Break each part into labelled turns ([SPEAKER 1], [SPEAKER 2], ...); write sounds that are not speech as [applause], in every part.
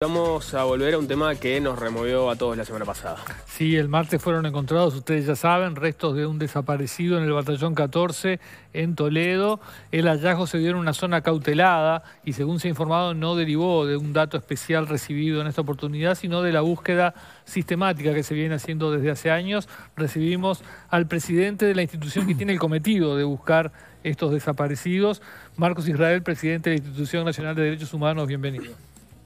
[SPEAKER 1] Vamos a volver a un tema que nos removió a todos la semana pasada.
[SPEAKER 2] Sí, el martes fueron encontrados, ustedes ya saben, restos de un desaparecido en el batallón 14 en Toledo. El hallazgo se dio en una zona cautelada y según se ha informado no derivó de un dato especial recibido en esta oportunidad, sino de la búsqueda sistemática que se viene haciendo desde hace años. Recibimos al presidente de la institución que tiene el cometido de buscar estos desaparecidos, Marcos Israel, presidente de la Institución Nacional de Derechos Humanos. Bienvenido.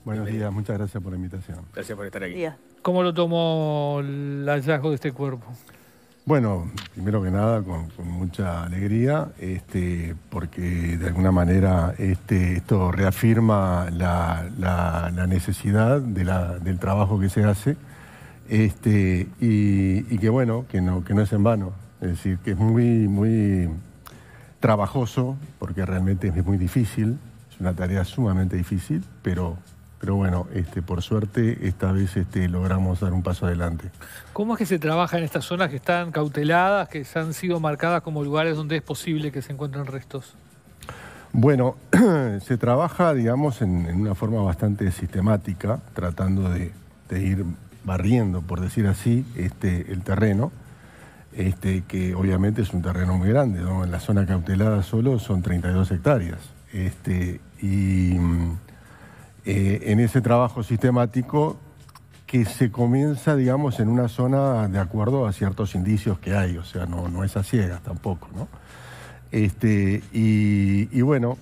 [SPEAKER 3] Buenos días, muchas gracias por la invitación. Gracias por estar aquí.
[SPEAKER 2] ¿Cómo lo tomó el hallazgo de este cuerpo?
[SPEAKER 3] Bueno, primero que nada, con, mucha alegría, este, porque de alguna manera este, esto reafirma la, necesidad del trabajo que se hace este, y, que bueno, que no, que no es en vano, es decir, que es muy, muy trabajoso, porque realmente es muy difícil, es una tarea sumamente difícil, pero pero bueno, este, por suerte esta vez este, logramos dar un paso adelante.
[SPEAKER 2] ¿Cómo es que se trabaja en estas zonas que están cauteladas, que han sido marcadas como lugares donde es posible que se encuentren restos?
[SPEAKER 3] Bueno, [clears throat] se trabaja, digamos, en, una forma bastante sistemática, tratando de, ir barriendo, por decir así, este, el terreno, que obviamente es un terreno muy grande, en la zona cautelada solo son 32 hectáreas. y mm, eh, en ese trabajo sistemático que se comienza, digamos, en una zona de acuerdo a ciertos indicios que hay, o sea, no, no es a ciegas tampoco, ¿no? Este, y, bueno,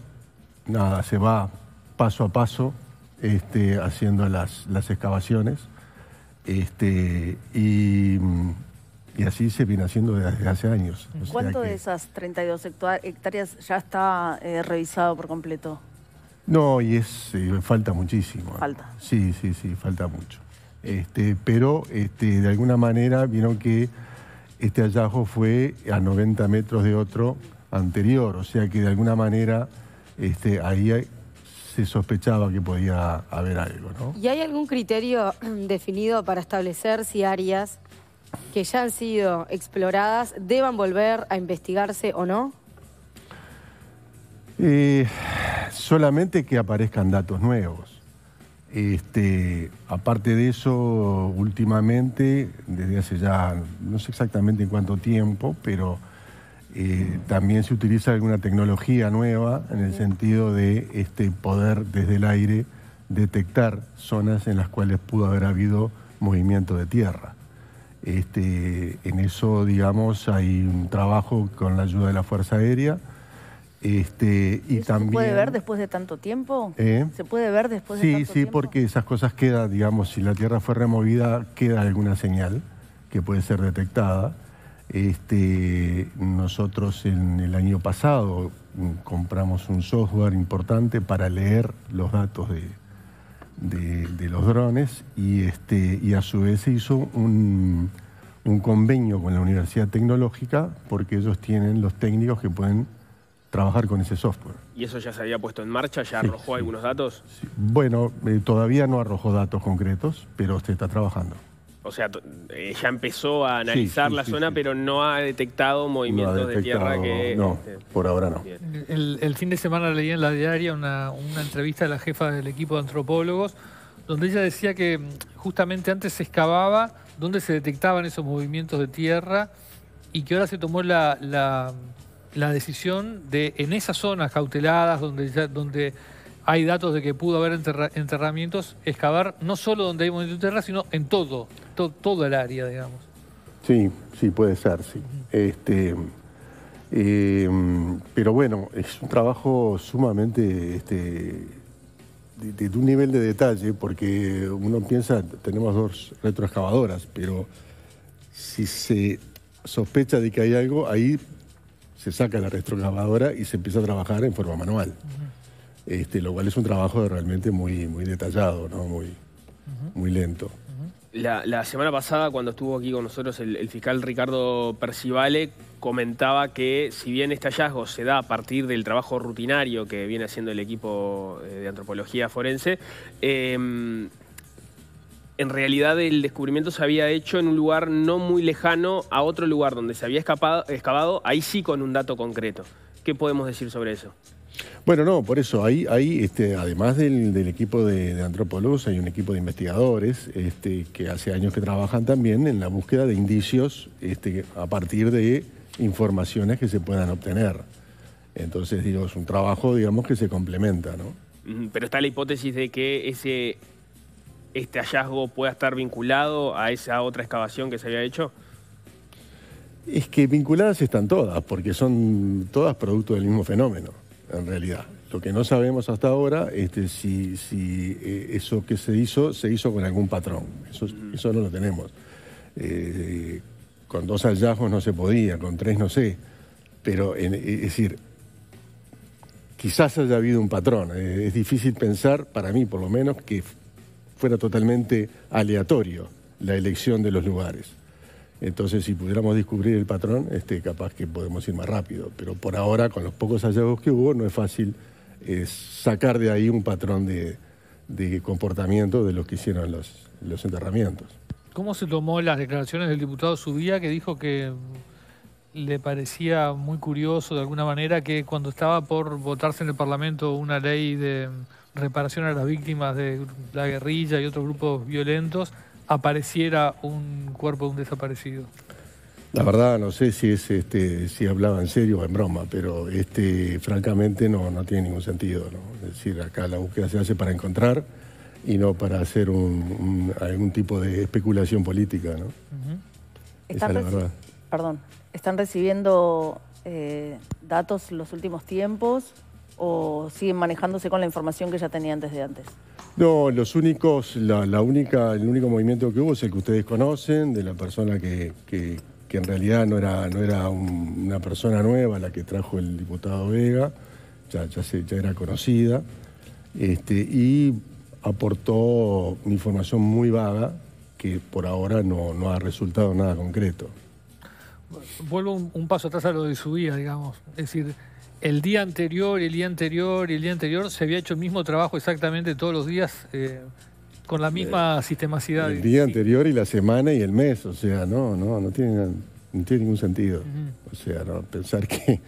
[SPEAKER 3] nada, se va paso a paso este, haciendo las, las excavaciones este, y, así se viene haciendo desde hace años. ¿Cuánto
[SPEAKER 4] de esas 32 hectáreas ya está eh, revisado por completo?
[SPEAKER 3] No, y es eh, falta muchísimo. ¿eh? Falta. Sí, sí, sí, falta mucho. Este, pero este, de alguna manera vieron que este hallazgo fue a 90 metros de otro anterior, o sea que de alguna manera este, ahí se sospechaba que podía haber algo. ¿no? ¿Y
[SPEAKER 4] hay algún criterio [clears throat] definido para establecer si áreas que ya han sido exploradas deban volver a investigarse o no?
[SPEAKER 3] Eh, solamente que aparezcan datos nuevos. Este, aparte de eso, últimamente, desde hace ya, no sé exactamente en cuánto tiempo, pero eh, también se utiliza alguna tecnología nueva en el sentido de este, poder desde el aire detectar zonas en las cuales pudo haber habido movimiento de tierra. Este, en eso, digamos, hay un trabajo con la ayuda de la Fuerza Aérea este, y también, eh. ¿Se puede ver
[SPEAKER 4] después de tanto tiempo? ¿Se puede ver después sí, de tanto sí,
[SPEAKER 3] tiempo? Sí, porque esas cosas quedan, digamos, si la Tierra fue removida, queda alguna señal que puede ser detectada. Este, nosotros en el año pasado mm, compramos un software importante para leer los datos de, los drones este, y, a su vez se hizo un convenio con la Universidad Tecnológica porque ellos tienen los técnicos que pueden trabajar con ese software.
[SPEAKER 1] ¿Y eso ya se había puesto en marcha? ¿Ya arrojó algunos datos?
[SPEAKER 3] Bueno, eh, todavía no arrojó datos concretos, pero se está trabajando.
[SPEAKER 1] O sea, eh, ya empezó a analizar la zona, pero no ha detectado movimientos de tierra que... No, este, por ahora no.
[SPEAKER 2] El, fin de semana leí en la diaria una, entrevista de la jefa del equipo de antropólogos, donde ella decía que mm, justamente antes se excavaba donde se detectaban esos movimientos de tierra y que ahora se tomó la la decisión de, en esas zonas cauteladas donde, ya, donde hay datos de que pudo haber enterramientos, excavar no solo donde hay movimiento de sino en todo, todo el área, digamos.
[SPEAKER 3] Sí, sí, puede ser, sí. Este, em, pero bueno, es un trabajo sumamente este, de, de, un nivel de detalle, porque uno piensa, tenemos dos retroexcavadoras, pero si se sospecha de que hay algo, ahí se saca la retroexcavadora y se empieza a trabajar en forma manual. este, lo cual es un trabajo realmente muy, muy detallado, ¿no? muy, muy lento.
[SPEAKER 1] La, semana pasada, cuando estuvo aquí con nosotros el, fiscal Ricardo Percivale, comentaba que si bien este hallazgo se da a partir del trabajo rutinario que viene haciendo el equipo eh, de antropología forense, em, en realidad el descubrimiento se había hecho en un lugar no muy lejano a otro lugar donde se había excavado, ahí sí con un dato concreto. ¿Qué podemos decir sobre eso?
[SPEAKER 3] Bueno, no, por eso, ahí, ahí este, además del, equipo de, de, antropólogos, hay un equipo de investigadores este, que hace años que trabajan también en la búsqueda de indicios este, a partir de informaciones que se puedan obtener. Entonces, digo, es un trabajo, digamos, que se complementa, ¿no?
[SPEAKER 1] Pero está la hipótesis de que ese este hallazgo pueda estar vinculado a esa otra excavación que se había hecho?
[SPEAKER 3] Es que vinculadas están todas, porque son todas producto del mismo fenómeno, en realidad. Lo que no sabemos hasta ahora es este, si, si eh, eso que se hizo se hizo con algún patrón. Eso, mm. no lo tenemos. Eh, con dos hallazgos no se podía, con tres no sé. Pero es decir, quizás haya habido un patrón. es difícil pensar, para mí por lo menos, que fuera totalmente aleatorio la elección de los lugares. Entonces, si pudiéramos descubrir el patrón, este, capaz que podemos ir más rápido. Pero por ahora, con los pocos hallazgos que hubo, no es fácil eh, sacar de ahí un patrón de, comportamiento de los que hicieron los, los enterramientos.
[SPEAKER 2] ¿Cómo se tomó las declaraciones del diputado Subía que dijo que le parecía muy curioso de alguna manera que cuando estaba por votarse en el Parlamento una ley de reparación a las víctimas de la guerrilla y otros grupos violentos, apareciera un cuerpo de un desaparecido.
[SPEAKER 3] La verdad no sé si es este si hablaba en serio o en broma, pero este francamente no no tiene ningún sentido, ¿no? Es decir, acá la búsqueda se hace para encontrar y no para hacer un, algún tipo de especulación política, ¿no?
[SPEAKER 4] Perdón, están recibiendo eh, datos los últimos tiempos o siguen manejándose con la información que ya tenía antes de antes?
[SPEAKER 3] No, los únicos, la, única, el único movimiento que hubo es el que ustedes conocen, de la persona que, en realidad no era, no era una persona nueva la que trajo el diputado Vega, ya, era conocida, este, y aportó información muy vaga que por ahora no, no ha resultado nada concreto.
[SPEAKER 2] Vuelvo un, paso atrás a lo de su vida, digamos. Es decir, el día anterior, el día anterior, el día anterior, se había hecho el mismo trabajo exactamente todos los días eh, con la misma sistemacidad. El
[SPEAKER 3] día anterior y la semana y el mes, o sea, no, no, no tiene, ningún sentido. O sea, pensar que,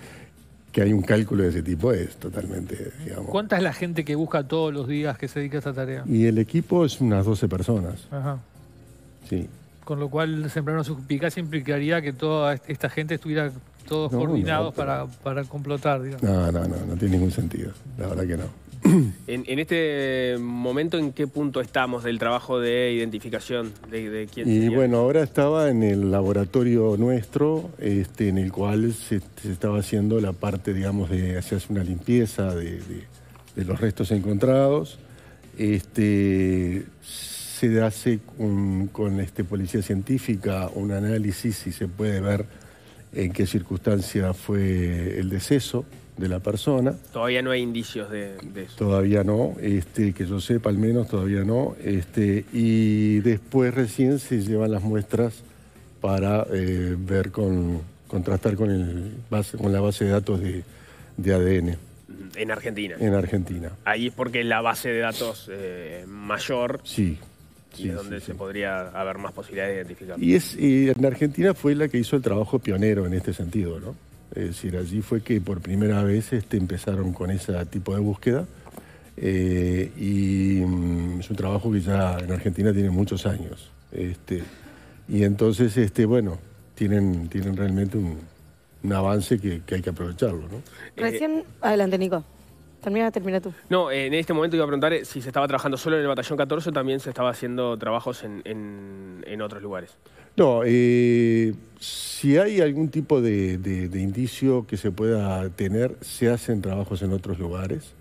[SPEAKER 3] que hay un cálculo de ese tipo es totalmente, digamos.
[SPEAKER 2] ¿Cuánta es la gente que busca todos los días que se dedica a esta tarea?
[SPEAKER 3] Y el equipo es unas 12 personas. Ajá. Sí.
[SPEAKER 2] Con lo cual, sembrar una suspicacia implicaría que
[SPEAKER 1] toda esta gente estuviera todos
[SPEAKER 3] coordinados
[SPEAKER 1] para, complotar, digamos.
[SPEAKER 2] No,
[SPEAKER 3] no, no, no tiene ningún sentido, la verdad que no.
[SPEAKER 1] [clears throat] En, en, este momento, ¿en qué punto estamos del trabajo de identificación de, de quién? Y bueno,
[SPEAKER 3] ahora estaba en el laboratorio nuestro, este, en el cual se, estaba haciendo la parte, digamos, de hacerse una limpieza de, de, los restos encontrados. Este, se hace un, con este, policía científica un análisis, si se puede ver en qué circunstancia fue el deceso de la persona.
[SPEAKER 1] Todavía no hay indicios de, eso.
[SPEAKER 3] Todavía no, este, que yo sepa al menos, todavía no. Este, y después recién se llevan las muestras para eh, ver con, contrastar con, el base, con la base de datos de, ADN.
[SPEAKER 1] En Argentina. En Argentina. Ahí es porque la base de datos eh, mayor. Sí y donde se podría haber más posibilidades de identificar. Y, es,
[SPEAKER 3] eh, en Argentina fue la que hizo el trabajo pionero en este sentido, ¿no? Es decir, allí fue que por primera vez este, empezaron con ese tipo de búsqueda eh, y mm, es un trabajo que ya en Argentina tiene muchos años. Este, y entonces, este, bueno, tienen, tienen realmente un, un avance que, que, hay que aprovecharlo. ¿no? Recién,
[SPEAKER 4] adelante Nico. Termina, termina tú.
[SPEAKER 1] No, en este momento iba a preguntar eh, si se estaba trabajando solo en el batallón 14 o también se estaba haciendo trabajos en, otros lugares.
[SPEAKER 3] No, si hay algún tipo de, indicio que se pueda tener, se hacen trabajos en otros lugares.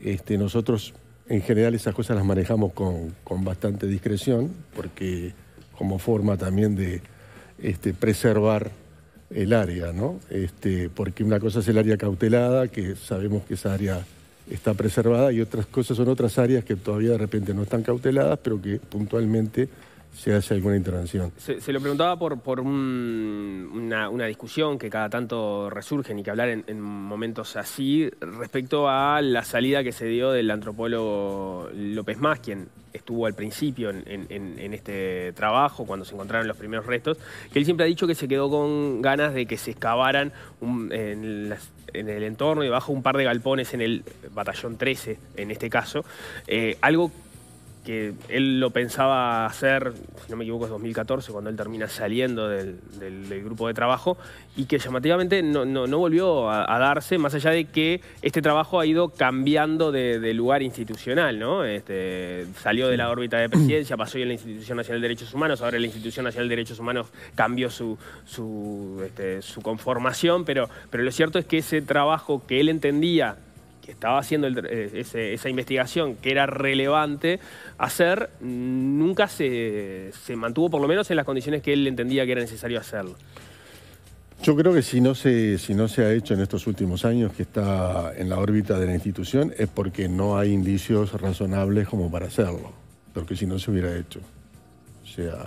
[SPEAKER 3] Este, nosotros, en general, esas cosas las manejamos con, bastante discreción, porque como forma también de este, preservar el área, ¿no? Este, porque una cosa es el área cautelada, que sabemos que esa área está preservada y otras cosas son otras áreas que todavía de repente no están cauteladas, pero que puntualmente ...si hace alguna intervención.
[SPEAKER 1] Se, lo preguntaba por, por una, una, discusión que cada tanto resurge, ...y que hablar en, momentos así, respecto a la salida que se dio del antropólogo López Más, quien estuvo al principio en, este trabajo, cuando se encontraron los primeros restos, que él siempre ha dicho que se quedó con ganas de que se excavaran en, el entorno y bajo un par de galpones en el batallón 13, en este caso, eh, algo que él lo pensaba hacer, si no me equivoco es 2014, cuando él termina saliendo del, grupo de trabajo, y que llamativamente no, volvió a, darse, más allá de que este trabajo ha ido cambiando de, lugar institucional, ¿no? Este, salió de la órbita de presidencia, pasó en la Institución Nacional de Derechos Humanos, ahora la Institución Nacional de Derechos Humanos cambió su, este, conformación, pero, pero lo cierto es que ese trabajo que él entendía estaba haciendo eh, esa investigación que era relevante hacer, nunca se, mantuvo, por lo menos en las condiciones que él entendía que era necesario hacerlo.
[SPEAKER 3] Yo creo que si no, se, si no se ha hecho en estos últimos años que está en la órbita de la institución es porque no hay indicios razonables como para hacerlo, porque si no se hubiera hecho. O sea,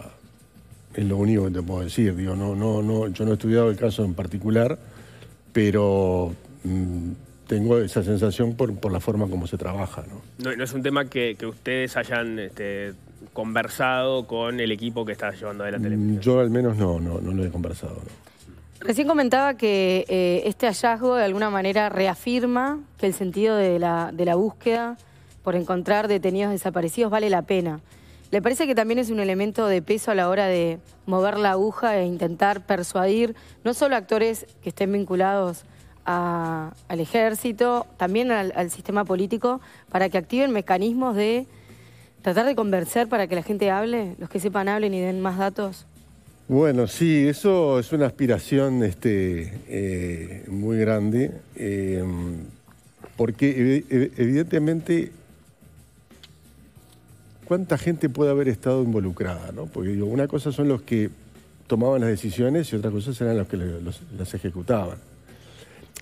[SPEAKER 3] es lo único que te puedo decir. no, no, no, yo no he estudiado el caso en particular, pero mm, tengo esa sensación por, la forma como se trabaja.
[SPEAKER 1] No, no, es un tema que, ustedes hayan este, conversado con el equipo que está llevando adelante
[SPEAKER 3] mm, Yo al menos no, no, lo he conversado.
[SPEAKER 4] Recién comentaba que eh, este hallazgo de alguna manera reafirma que el sentido de la, de la búsqueda por encontrar detenidos desaparecidos vale la pena. ¿Le parece que también es un elemento de peso a la hora de mover la aguja e intentar persuadir no solo actores que estén vinculados al ejército, también al, sistema político, para que activen mecanismos de tratar de conversar para que la gente hable, los que sepan hablen y den más datos?
[SPEAKER 3] Bueno, sí, eso es una aspiración este, eh, muy grande, eh, porque evidentemente cuánta gente puede haber estado involucrada, ¿no? Porque una cosa son los que tomaban las decisiones y otra cosa eran los que las ejecutaban.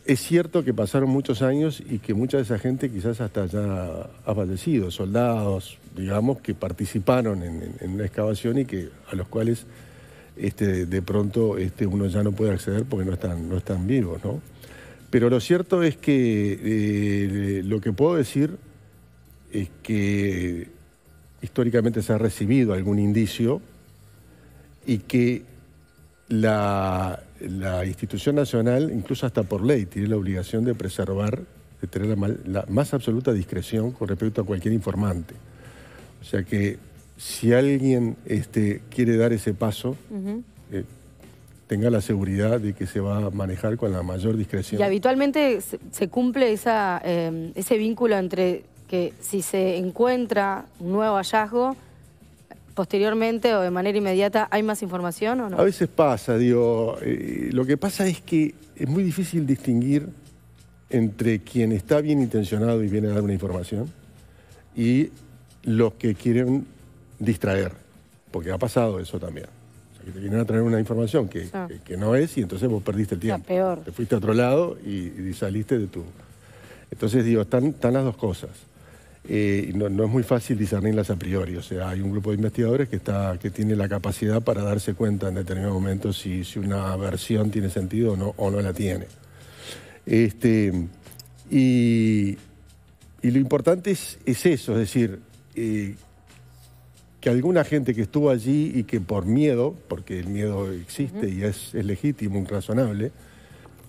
[SPEAKER 3] Es cierto que pasaron muchos años y que mucha de esa gente quizás hasta ya ha fallecido, soldados, digamos, que participaron en, en, una excavación y que a los cuales este, de pronto este, uno ya no puede acceder porque no están, no están vivos, ¿no? Pero lo cierto es que eh, lo que puedo decir es que históricamente se ha recibido algún indicio y que la, la institución nacional, incluso hasta por ley, tiene la obligación de preservar, de tener la, más absoluta discreción con respecto a cualquier informante. O sea que si alguien este, quiere dar ese paso, eh, tenga la seguridad de que se va a manejar con la mayor discreción. Y
[SPEAKER 4] habitualmente se cumple esa, eh, ese vínculo entre que si se encuentra un nuevo hallazgo, posteriormente o de manera inmediata hay más información o no? A
[SPEAKER 3] veces pasa, digo, eh, lo que pasa es que es muy difícil distinguir entre quien está bien intencionado y viene a dar una información y los que quieren distraer, porque ha pasado eso también. O sea, que te vienen a traer una información que, no es y entonces vos perdiste el tiempo. peor. Te fuiste a otro lado y, y saliste de tu... Entonces digo, están, están las dos cosas. Eh, no, es muy fácil discernirlas a priori. O sea, hay un grupo de investigadores que, está, tiene la capacidad para darse cuenta en determinado momento si, una versión tiene sentido o no, la tiene. Este, y, lo importante es, eso, es decir, eh, que alguna gente que estuvo allí y que por miedo, porque el miedo existe y es, es legítimo, razonable,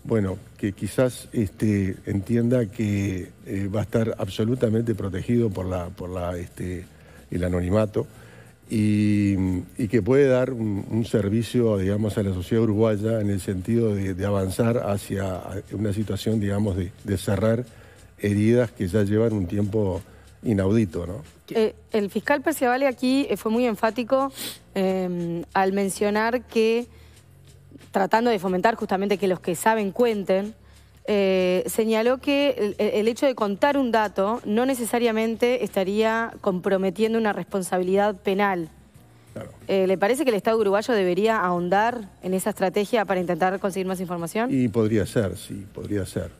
[SPEAKER 3] bueno, que quizás este, entienda que eh, va a estar absolutamente protegido por, la, este, el anonimato y, que puede dar un, servicio, digamos, a la sociedad uruguaya en el sentido de, avanzar hacia una situación, digamos, de, cerrar heridas que ya llevan un tiempo inaudito, ¿no?
[SPEAKER 4] Eh, el fiscal Perciabale aquí eh, fue muy enfático em, al mencionar que tratando de fomentar justamente que los que saben cuenten, eh, señaló que el, hecho de contar un dato no necesariamente estaría comprometiendo una responsabilidad penal. Eh, ¿Le parece que el Estado uruguayo debería ahondar en esa estrategia para intentar conseguir más información?
[SPEAKER 3] Y podría ser, sí, podría ser.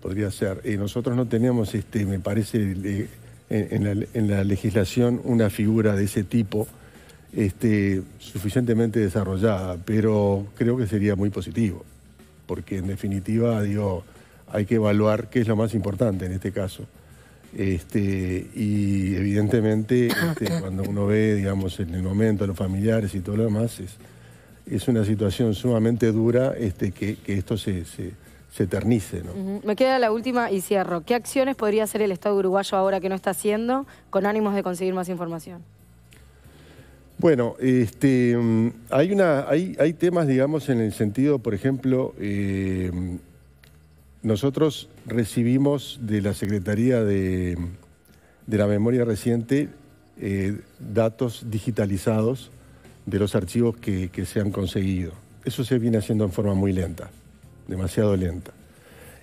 [SPEAKER 3] Podría ser. Eh, nosotros no tenemos, este, me parece, en la, en, la, legislación una figura de ese tipo este, suficientemente desarrollada, pero creo que sería muy positivo, porque en definitiva, digo, hay que evaluar qué es lo más importante en este caso. Este, y evidentemente, este, [coughs] cuando uno ve, digamos, en el momento, los familiares y todo lo demás, es, una situación sumamente dura que, esto se, eternice.
[SPEAKER 4] Me queda la última y cierro. ¿Qué acciones podría hacer el Estado uruguayo ahora que no está haciendo con ánimos de conseguir más información?
[SPEAKER 3] Bueno, este, mm, hay, temas, digamos, en el sentido, por ejemplo, eh, nosotros recibimos de la Secretaría de, la Memoria Reciente eh, datos digitalizados de los archivos que, se han conseguido. Eso se viene haciendo en forma muy lenta, demasiado lenta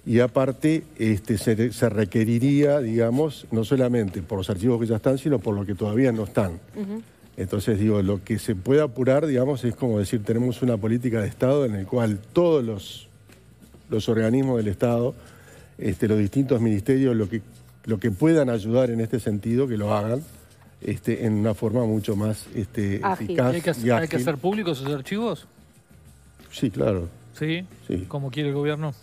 [SPEAKER 3] y aparte este, se, requeriría, digamos, no solamente por los archivos que ya están, sino por los que todavía no están. Entonces, digo, lo que se puede apurar, digamos, es como decir, tenemos una política de Estado en la cual todos los, los organismos del Estado, este, los distintos ministerios, lo que, lo que puedan ayudar en este sentido, que lo hagan. Este, en una forma mucho más este, eficaz. ¿Hay que, hacer públicos esos archivos? Sí, claro. ¿Sí? sí. ¿Cómo quiere el gobierno?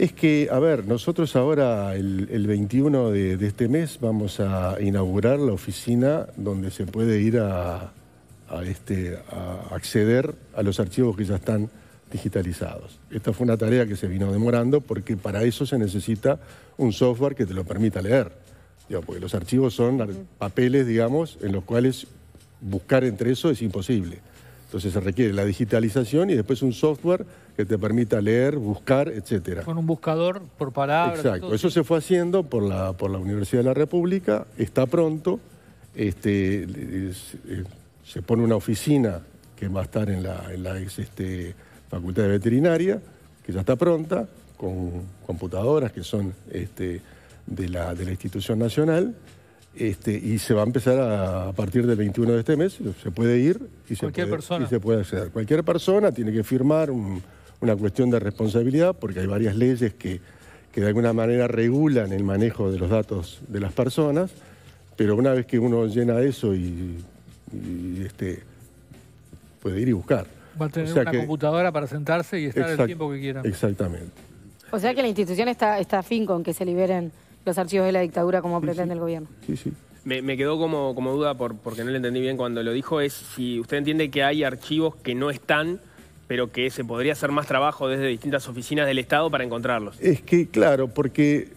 [SPEAKER 3] Es que, a ver, nosotros ahora, el, 21 de, este mes, vamos a inaugurar la oficina donde se puede ir a, este, a acceder a los archivos que ya están digitalizados. Esta fue una tarea que se vino demorando porque para eso se necesita un software que te lo permita leer. porque los archivos son papeles, digamos, en los cuales buscar entre eso es imposible. Entonces se requiere la digitalización y después un software que te permita leer, buscar, etcétera.
[SPEAKER 2] Con un buscador por palabras. Exacto. Eso
[SPEAKER 3] se fue haciendo por la, por la Universidad de la República. Está pronto. Este, eh, se pone una oficina que va a estar en la, ex, este, Facultad de Veterinaria, que ya está pronta, con computadoras que son este, de, la, de la institución nacional. Este, y se va a empezar a, partir del 21 de este mes, se puede ir y se, puede, acceder. Cualquier persona tiene que firmar una cuestión de responsabilidad, porque hay varias leyes que, que de alguna manera regulan el manejo de los datos de las personas, pero una vez que uno llena eso y, este, puede ir y buscar. Va a tener una
[SPEAKER 2] computadora para sentarse y estar el tiempo que quiera.
[SPEAKER 3] Exactamente.
[SPEAKER 4] O sea que la institución está, está con que se liberen los archivos de la dictadura como pretende el gobierno. Sí, sí.
[SPEAKER 1] Me, quedó como, como duda por, porque no lo entendí bien cuando lo dijo, es si usted entiende que hay archivos que no están, pero que se podría hacer más trabajo desde distintas oficinas del Estado para encontrarlos.
[SPEAKER 3] Es que, claro, porque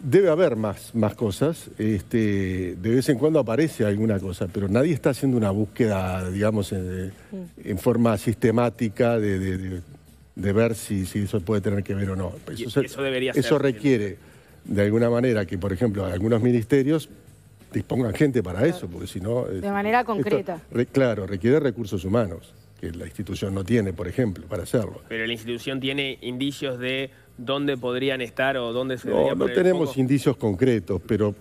[SPEAKER 3] debe haber más, más cosas, este, de vez en cuando aparece alguna cosa, pero nadie está haciendo una búsqueda, digamos, en, eh, mm. forma sistemática de, de, ver si, si, eso puede tener que ver o no. Eso, eso debería Eso requiere de alguna manera que, por ejemplo, algunos ministerios dispongan gente para eso, porque si no... De
[SPEAKER 4] manera concreta.
[SPEAKER 3] claro, requiere recursos humanos, que la institución no tiene, por ejemplo, para hacerlo.
[SPEAKER 1] Pero la institución tiene indicios de dónde podrían estar o dónde se... No, no tenemos
[SPEAKER 3] indicios concretos, pero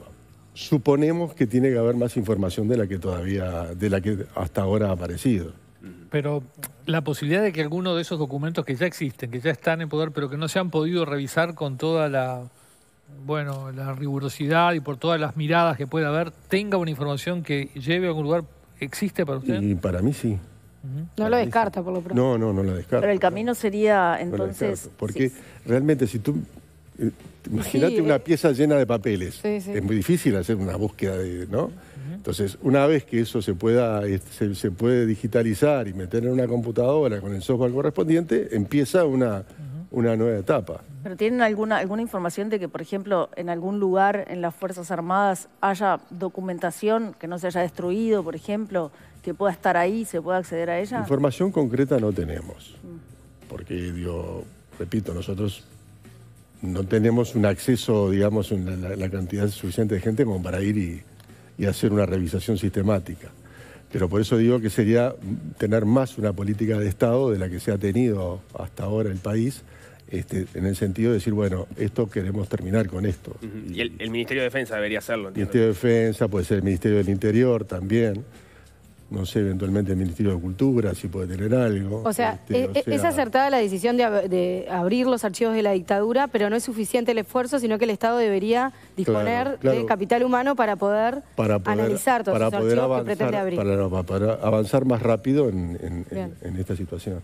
[SPEAKER 3] suponemos que tiene que haber más información de la que todavía, de la que hasta ahora ha aparecido.
[SPEAKER 2] Pero la posibilidad de que alguno de esos documentos que ya existen, que ya están en poder, pero que no se han podido revisar con toda la bueno, la rigurosidad y por todas las miradas que pueda haber, tenga una información que lleve a algún lugar, ¿existe
[SPEAKER 3] para usted? Y para mí sí.
[SPEAKER 4] No lo descarta, por lo pronto.
[SPEAKER 3] No, no, no lo descarta. Pero el
[SPEAKER 4] camino sería
[SPEAKER 3] entonces. porque realmente, si tú. Eh, imagínate una pieza llena de papeles. Es muy difícil hacer una búsqueda de. ¿no? Entonces, una vez que eso se pueda se puede digitalizar y meter en una computadora con el software correspondiente, empieza una una nueva etapa.
[SPEAKER 4] ¿Pero tienen alguna, alguna información de que, por ejemplo, en algún lugar en las Fuerzas Armadas haya documentación que no se haya destruido, por ejemplo, que pueda estar ahí, se pueda acceder a ella?
[SPEAKER 3] Información concreta no tenemos, porque, digo, repito, nosotros no tenemos un acceso, digamos, en la, cantidad suficiente de gente como para ir y hacer una revisación sistemática. Pero por eso digo que sería tener más una política de Estado de la que se ha tenido hasta ahora el país, este, en el sentido de decir, bueno, esto queremos terminar con esto.
[SPEAKER 1] Y el, Ministerio de Defensa debería hacerlo. El Ministerio de
[SPEAKER 3] Defensa, puede ser el Ministerio del Interior también no sé, eventualmente el Ministerio de Cultura, si puede tener algo. O sea, este, e- e- es,
[SPEAKER 4] acertada la decisión de, abrir los archivos de la dictadura, pero no es suficiente el esfuerzo, sino que el Estado debería disponer de capital humano para poder, para analizar todos para esos archivos que pretende abrir.
[SPEAKER 3] Para, avanzar más rápido en, esta situación.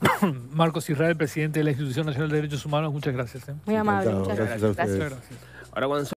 [SPEAKER 2] [coughs] Marcos Israel, presidente de la Institución Nacional de Derechos Humanos, muchas gracias. ¿eh? Muy amable, muchas
[SPEAKER 4] gracias.